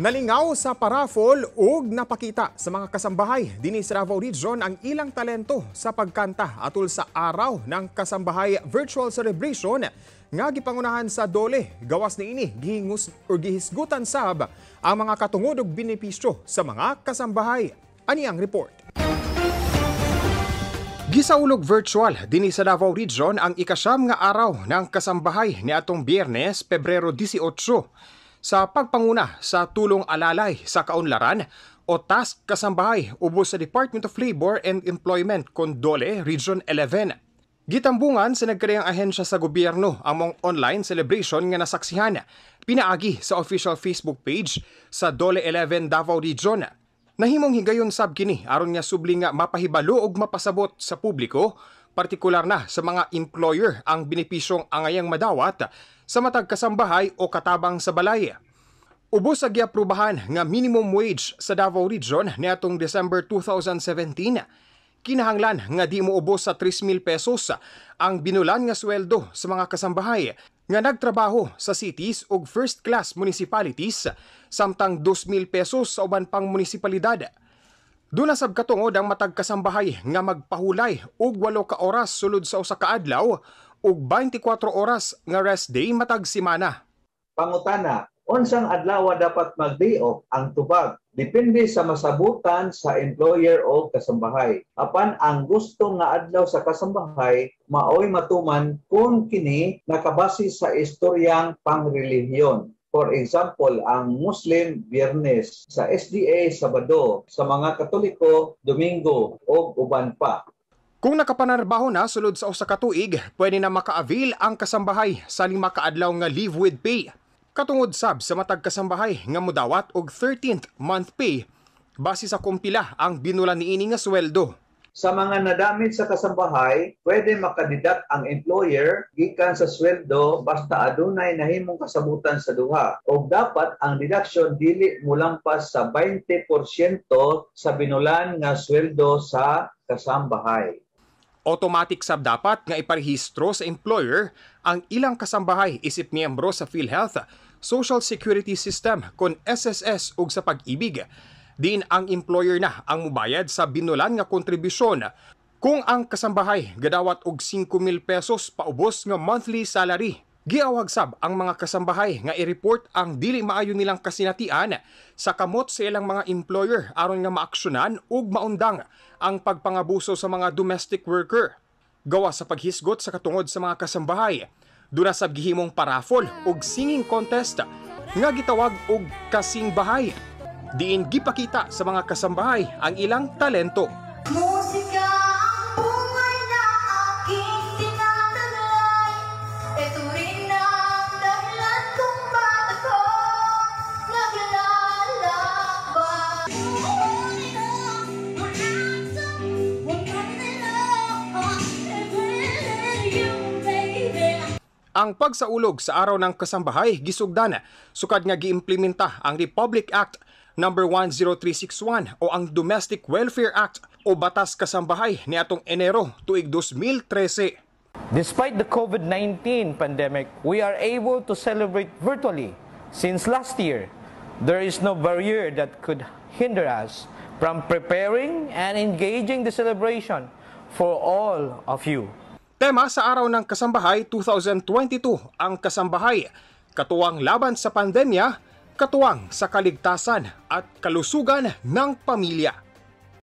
Nalingaw sa parafol o napakita sa mga kasambahay din sa Davao Region ang ilang talento sa pagkanta atul sa araw ng kasambahay virtual celebration nga gipangunahan sa dole gawas ni ini gihingus or gihisgutan sab ang mga katungod og benepisyo sa mga kasambahay ani ang report Gisaulog virtual dinhi sa Davao Region ang ikasyam nga araw ng kasambahay ni atong Biyernes Pebrero 18 sa pagpanguna sa tulong alalay sa kaunlaran o task kasambahay ubos sa Department of Labor and Employment Condole Region 11. Gitambungan sa nagkareang ahensya sa gobyerno ang mong online celebration nga nasaksihan. Pinaagi sa official Facebook page sa Dole 11 Davao Region. Nahimong higayon sab kini aron nga subli nga mapahibalo og mapasabot sa publiko partikular na sa mga employer ang benepisyong angayang madawat sa matag kasambahay o katabang sa balay. Ubos sa giaprubahan nga minimum wage sa Davao Region niatong December 2017 kinahanglan nga di mo ubos sa 3,000 pesos ang binulan nga sweldo sa mga kasambahay nga nagtrabaho sa cities ug first class municipalities samtang 2,000 pesos sa uban pang munisipalidad doon nasab katungod ang matag kasambahay nga magpahulay og 8 ka oras sulod sa usa ka adlaw og 24 oras nga rest day matag semana. Pangutana, unsang adlaw dapat mag-day off ang tubag? Depende sa masabutan sa employer o kasambahay. Apan ang gusto nga adlaw sa kasambahay maoy matuman kung kini nakabase sa istoryang pangrelihiyon For example, ang Muslim, Biyernes, sa SDA, Sabado, sa mga Katoliko, Domingo, o uban pa. Kung nakapanarbaho na sulod sa usa ka tuig, pwede na maka-avail ang kasambahay sa lima ka nga leave with pay. Katungod sab sa matag kasambahay nga mudawat og 13th month pay base sa kumpila ang binulan niini nga sweldo. Sa mga nadamit sa kasambahay, pwede makadeduct ang employer gikan sa sweldo basta adunay nahimong kasabutan sa duha. O dapat ang deduction dili mulampas sa 20% sa binulan nga sweldo sa kasambahay. Automatic sab dapat nga iparehistro sa employer ang ilang kasambahay isip miyembro sa PhilHealth, Social Security System kon SSS ug sa pag-ibig din ang employer na ang mubayad sa binulan nga kontribusyon kung ang kasambahay gadawat og 5,000 pesos paubos nga monthly salary. sab ang mga kasambahay nga i-report ang dili maayo nilang kasinatian sa kamot sa ilang mga employer aron nga maaksyonan ug maundang ang pagpangabuso sa mga domestic worker. Gawa sa paghisgot sa katungod sa mga kasambahay, sab gihimong parafol ug singing contest nga gitawag og kasingbahay. bahay diin gipakita sa mga kasambahay ang ilang talento. Musika ang bungay na aking tinatanay Ito rin ang dahilan kung bakit ko naglalakbay Ang pagsaulog sa araw ng kasambahay gisugdan sukad nga giimplementa ang Republic Act number 10361 o ang Domestic Welfare Act o batas kasambahay ni atong Enero tuig 2013. Despite the COVID-19 pandemic, we are able to celebrate virtually since last year. There is no barrier that could hinder us from preparing and engaging the celebration for all of you. Tema sa araw ng Kasambahay 2022 ang Kasambahay, katuwang laban sa pandemya katuwang sa kaligtasan at kalusugan ng pamilya.